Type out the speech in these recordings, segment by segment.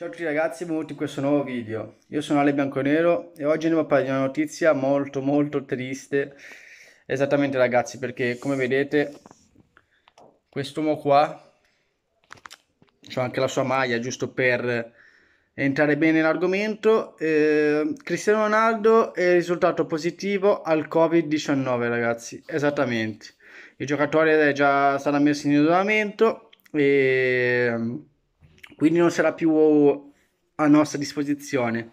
Ciao a tutti ragazzi e benvenuti in questo nuovo video. Io sono Ale Bianconero e oggi andiamo a parlare di una notizia molto molto triste. Esattamente ragazzi perché come vedete quest'uomo qua, c'ho anche la sua maglia giusto per entrare bene in argomento, eh, Cristiano Ronaldo è risultato positivo al Covid-19 ragazzi, esattamente. Il giocatore è già stato messo in isolamento e quindi non sarà più a nostra disposizione.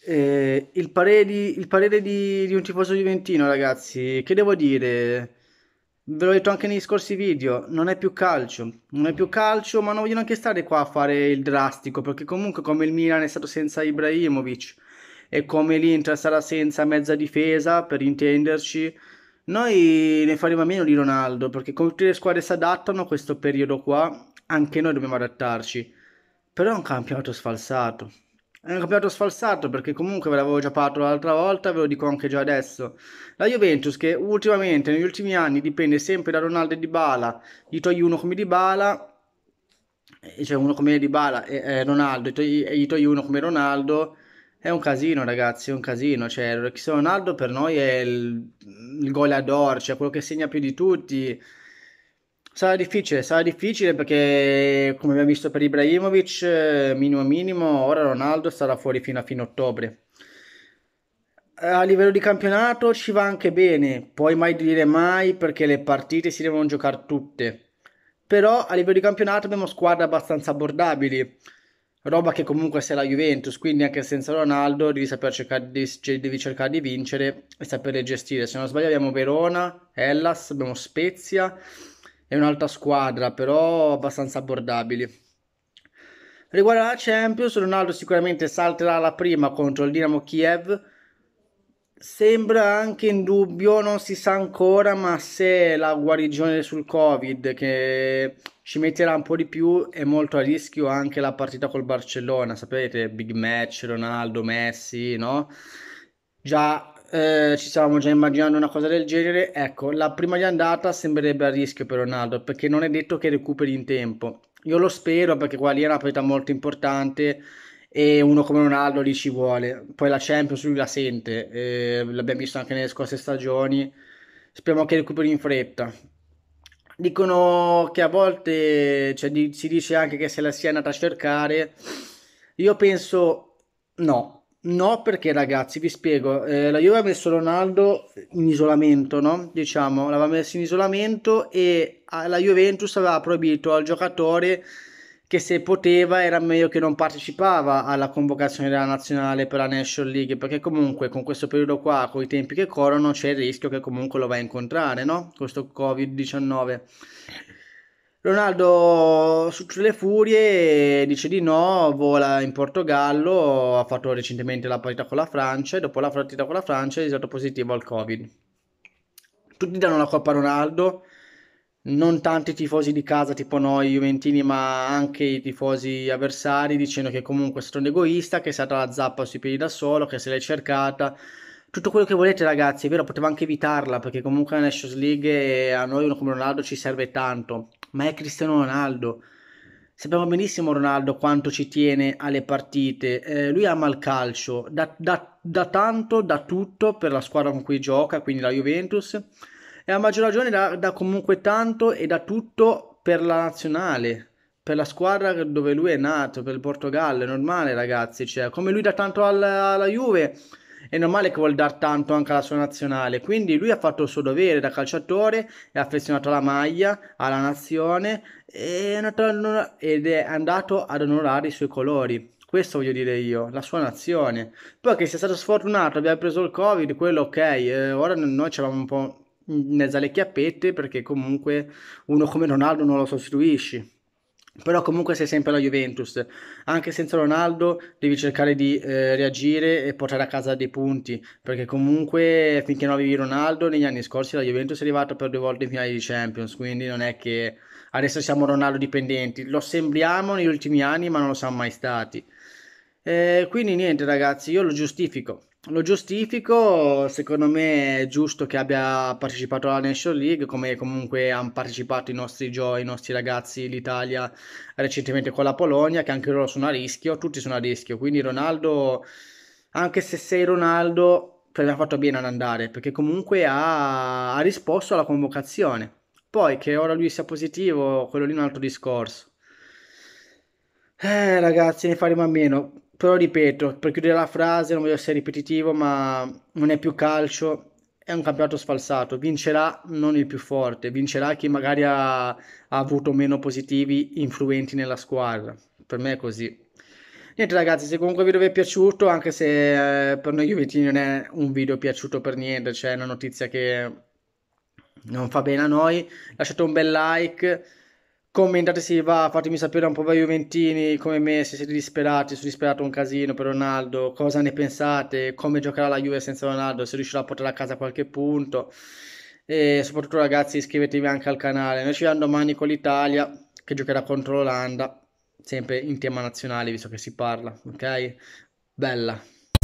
Eh, il parere, di, il parere di, di un tifoso juventino, ragazzi, che devo dire? Ve l'ho detto anche negli scorsi video, non è più calcio, non è più calcio, ma non voglio neanche stare qua a fare il drastico, perché comunque come il Milan è stato senza Ibrahimovic e come l'Inter sarà senza mezza difesa, per intenderci, noi ne faremo a meno di Ronaldo, perché come tutte le squadre si adattano a questo periodo qua anche noi dobbiamo adattarci. Però è un campionato sfalsato. È un campionato sfalsato perché comunque ve l'avevo già parlato l'altra volta, ve lo dico anche già adesso. La Juventus che ultimamente, negli ultimi anni, dipende sempre da Ronaldo e Dybala, gli togli uno come Dybala, eh, cioè uno come Dybala e eh, Ronaldo, e, togli, gli togli uno come Ronaldo, è un casino, ragazzi, è un casino. Cioè, Cristiano Ronaldo per noi è il, il goleador, cioè quello che segna più di tutti. Sarà difficile, sarà difficile perché come abbiamo visto per Ibrahimovic, eh, minimo minimo, ora Ronaldo sarà fuori fino a fine ottobre. Eh, a livello di campionato ci va anche bene, poi mai dire mai perché le partite si devono giocare tutte. Però a livello di campionato abbiamo squadre abbastanza abbordabili, roba che comunque sei la Juventus, quindi anche senza Ronaldo devi, saper cercare di, cioè devi cercare di vincere e saperle gestire. Se non sbaglio abbiamo Verona, Hellas, abbiamo Spezia e un'altra squadra, però abbastanza abbordabili. Riguardo alla Champions, Ronaldo sicuramente salterà la prima contro il Dinamo Kiev. Sembra anche in dubbio, non si sa ancora, ma se la guarigione sul Covid che ci metterà un po' di più è molto a rischio anche la partita col Barcellona, sapete, big match, Ronaldo, Messi, no? Già eh, ci stavamo già immaginando una cosa del genere. Ecco, la prima di andata sembrerebbe a rischio per Ronaldo perché non è detto che recuperi in tempo. Io lo spero perché qua lì è una partita molto importante e uno come Ronaldo lì ci vuole. Poi la Champions lui la sente, eh, l'abbiamo visto anche nelle scorse stagioni. Speriamo che recuperi in fretta. Dicono che a volte cioè, di, si dice anche che se la sia andata a cercare. Io penso no, No, perché ragazzi, vi spiego, eh, la Juve ha messo Ronaldo in isolamento, no? Diciamo, l'aveva messo in isolamento e ah, la Juventus aveva proibito al giocatore che se poteva era meglio che non partecipava alla convocazione della nazionale per la National League, perché comunque con questo periodo qua, con i tempi che corrono, c'è il rischio che comunque lo vai a incontrare, no? Questo Covid-19. Ronaldo le furie dice di no, vola in Portogallo, ha fatto recentemente la partita con la Francia e dopo la partita con la Francia è risultato positivo al Covid. Tutti danno la colpa a Ronaldo, non tanti tifosi di casa tipo noi Juventini ma anche i tifosi avversari dicendo che comunque è stato un egoista, che è stata la zappa sui piedi da solo, che se l'è cercata. Tutto quello che volete ragazzi, è vero, poteva anche evitarla perché comunque la Nations League eh, a noi uno come Ronaldo ci serve tanto ma è Cristiano Ronaldo. Sappiamo benissimo Ronaldo quanto ci tiene alle partite, eh, lui ama il calcio, da, da, da, tanto, da tutto per la squadra con cui gioca, quindi la Juventus, e a maggior ragione da, da comunque tanto e da tutto per la nazionale, per la squadra dove lui è nato, per il Portogallo, è normale ragazzi, cioè, come lui da tanto alla, alla Juve, è normale che vuole dar tanto anche alla sua nazionale, quindi lui ha fatto il suo dovere da calciatore, è affezionato alla maglia, alla nazione è andato, ed è andato ad onorare i suoi colori. Questo voglio dire io, la sua nazione. Poi che sia stato sfortunato, abbia preso il Covid, quello ok, eh, ora noi ci avevamo un po' in mezzo alle chiappette perché comunque uno come Ronaldo non lo sostituisci però comunque sei sempre la Juventus anche senza Ronaldo devi cercare di eh, reagire e portare a casa dei punti perché comunque finché non avevi Ronaldo negli anni scorsi la Juventus è arrivata per due volte in finale di Champions quindi non è che adesso siamo Ronaldo dipendenti lo sembriamo negli ultimi anni ma non lo siamo mai stati eh, quindi niente ragazzi io lo giustifico lo giustifico, secondo me è giusto che abbia partecipato alla National League, come comunque hanno partecipato i nostri, gio- i nostri ragazzi l'Italia recentemente con la Polonia, che anche loro sono a rischio, tutti sono a rischio, quindi Ronaldo, anche se sei Ronaldo, ha fatto bene ad andare, perché comunque ha, ha risposto alla convocazione. Poi che ora lui sia positivo, quello lì è un altro discorso. Eh ragazzi, ne faremo a meno però ripeto, per chiudere la frase, non voglio essere ripetitivo, ma non è più calcio, è un campionato sfalsato, vincerà non il più forte, vincerà chi magari ha, ha avuto meno positivi influenti nella squadra, per me è così. Niente ragazzi, se comunque il video vi è piaciuto, anche se eh, per noi Juventini non è un video piaciuto per niente, cioè è una notizia che non fa bene a noi, lasciate un bel like commentate sì, va, fatemi sapere un po' voi Juventini come me, se siete disperati, sono disperato un casino per Ronaldo, cosa ne pensate, come giocherà la Juve senza Ronaldo, se riuscirà a portare a casa qualche punto e soprattutto ragazzi iscrivetevi anche al canale, noi ci vediamo domani con l'Italia che giocherà contro l'Olanda, sempre in tema nazionale visto che si parla, ok? Bella!